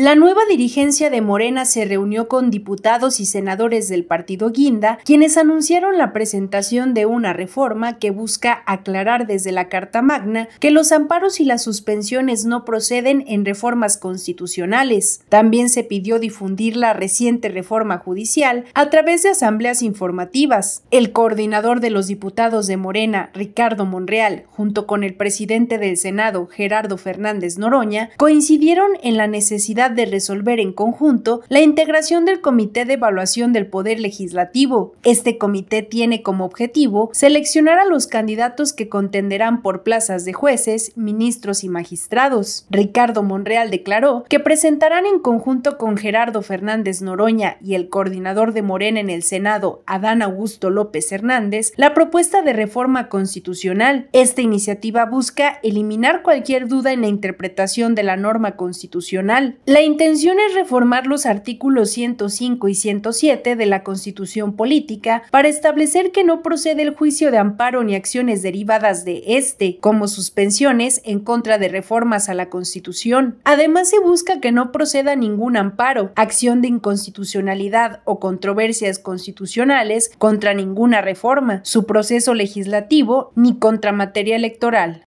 La nueva dirigencia de Morena se reunió con diputados y senadores del partido Guinda, quienes anunciaron la presentación de una reforma que busca aclarar desde la Carta Magna que los amparos y las suspensiones no proceden en reformas constitucionales. También se pidió difundir la reciente reforma judicial a través de asambleas informativas. El coordinador de los diputados de Morena, Ricardo Monreal, junto con el presidente del Senado, Gerardo Fernández Noroña, coincidieron en la necesidad de resolver en conjunto la integración del Comité de Evaluación del Poder Legislativo. Este comité tiene como objetivo seleccionar a los candidatos que contenderán por plazas de jueces, ministros y magistrados. Ricardo Monreal declaró que presentarán en conjunto con Gerardo Fernández Noroña y el coordinador de Morena en el Senado, Adán Augusto López Hernández, la propuesta de reforma constitucional. Esta iniciativa busca eliminar cualquier duda en la interpretación de la norma constitucional. La intención es reformar los artículos 105 y 107 de la Constitución Política para establecer que no procede el juicio de amparo ni acciones derivadas de este, como suspensiones en contra de reformas a la Constitución. Además, se busca que no proceda ningún amparo, acción de inconstitucionalidad o controversias constitucionales contra ninguna reforma, su proceso legislativo ni contra materia electoral.